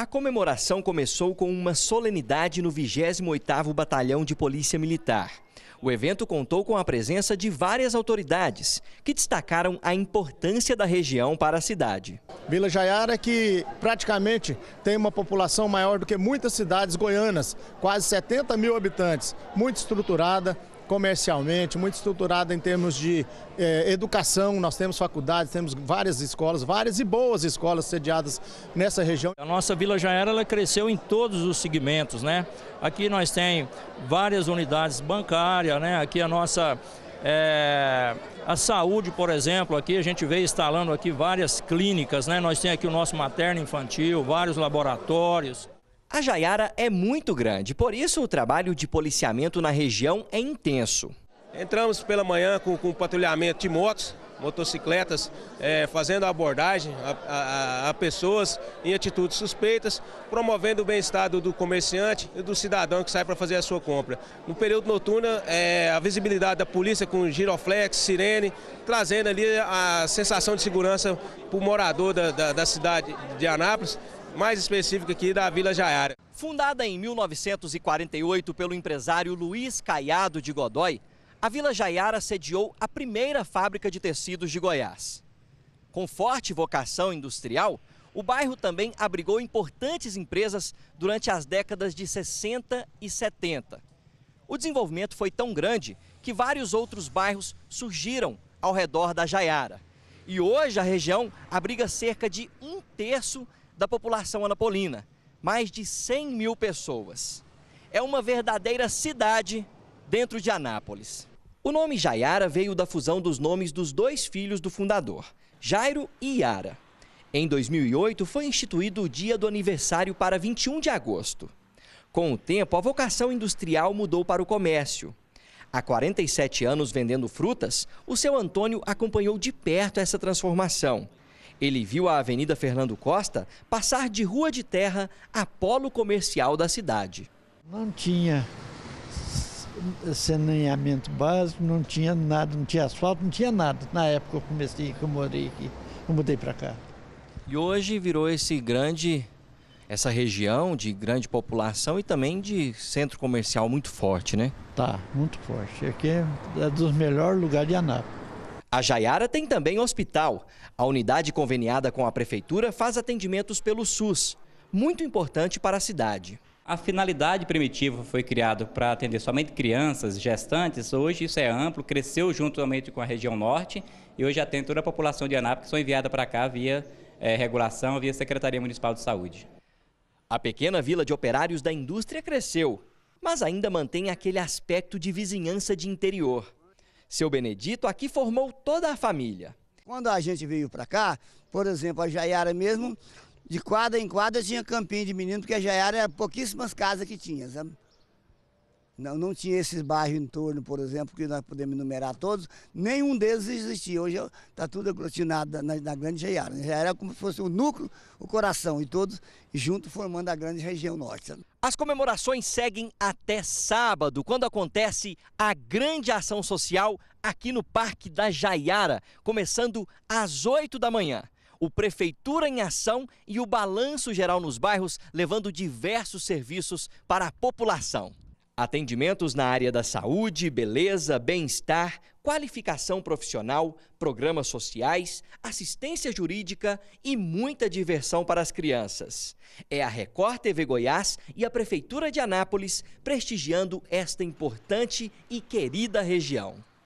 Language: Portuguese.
A comemoração começou com uma solenidade no 28º Batalhão de Polícia Militar. O evento contou com a presença de várias autoridades, que destacaram a importância da região para a cidade. Vila Jaiara, que praticamente tem uma população maior do que muitas cidades goianas, quase 70 mil habitantes, muito estruturada, comercialmente, muito estruturada em termos de eh, educação. Nós temos faculdades, temos várias escolas, várias e boas escolas sediadas nessa região. A nossa Vila Jaera ela cresceu em todos os segmentos, né? Aqui nós tem várias unidades bancárias, né? Aqui a nossa é, a saúde, por exemplo, aqui a gente vê instalando aqui várias clínicas, né? Nós temos aqui o nosso materno infantil, vários laboratórios. A Jaiara é muito grande, por isso o trabalho de policiamento na região é intenso. Entramos pela manhã com, com patrulhamento de motos, motocicletas, é, fazendo abordagem a, a, a, pessoas em atitudes suspeitas, promovendo o bem-estar do comerciante e do cidadão que sai para fazer a sua compra. No período noturno, é, a visibilidade da polícia com giroflex, sirene, trazendo ali a sensação de segurança para o morador da, da, da cidade de Anápolis mais específica aqui da Vila Jaiara. Fundada em 1948 pelo empresário Luiz Caiado de Godói, a Vila Jaiara sediou a primeira fábrica de tecidos de Goiás. Com forte vocação industrial, o bairro também abrigou importantes empresas durante as décadas de 60 e 70. O desenvolvimento foi tão grande que vários outros bairros surgiram ao redor da Jaiara. E hoje a região abriga cerca de um terço da população anapolina, mais de 100 mil pessoas. É uma verdadeira cidade dentro de Anápolis. O nome Jaiara veio da fusão dos nomes dos dois filhos do fundador, Jairo e Iara. Em 2008, foi instituído o dia do aniversário para 21 de agosto. Com o tempo, a vocação industrial mudou para o comércio. Há 47 anos vendendo frutas, o seu Antônio acompanhou de perto essa transformação ele viu a Avenida Fernando Costa passar de rua de terra a polo comercial da cidade. Não tinha saneamento básico, não tinha nada, não tinha asfalto, não tinha nada. Na época eu comecei, que eu morei aqui, eu mudei para cá. E hoje virou esse grande, essa região de grande população e também de centro comercial muito forte, né? Tá, muito forte. Aqui é um dos melhores lugares de Anápolis. A Jaiara tem também hospital. A unidade conveniada com a prefeitura faz atendimentos pelo SUS, muito importante para a cidade. A finalidade primitiva foi criada para atender somente crianças, gestantes. Hoje isso é amplo, cresceu juntamente com a região norte e hoje atende toda a população de Anápolis que são enviada para cá via é, regulação, via Secretaria Municipal de Saúde. A pequena vila de operários da indústria cresceu, mas ainda mantém aquele aspecto de vizinhança de interior. Seu Benedito aqui formou toda a família. Quando a gente veio para cá, por exemplo, a Jaiara mesmo, de quadra em quadra tinha campinho de menino, porque a Jaiara era pouquíssimas casas que tinha, sabe? Não, não tinha esses bairros em torno, por exemplo, que nós podemos enumerar todos, nenhum deles existia. Hoje está tudo aglutinado na, na grande Jaiara. Jaiara é como se fosse o núcleo, o coração, e todos juntos formando a grande região norte. As comemorações seguem até sábado, quando acontece a grande ação social aqui no Parque da Jaiara, começando às 8 da manhã o Prefeitura em Ação e o Balanço Geral nos Bairros, levando diversos serviços para a população. Atendimentos na área da saúde, beleza, bem-estar, qualificação profissional, programas sociais, assistência jurídica e muita diversão para as crianças. É a Record TV Goiás e a Prefeitura de Anápolis prestigiando esta importante e querida região.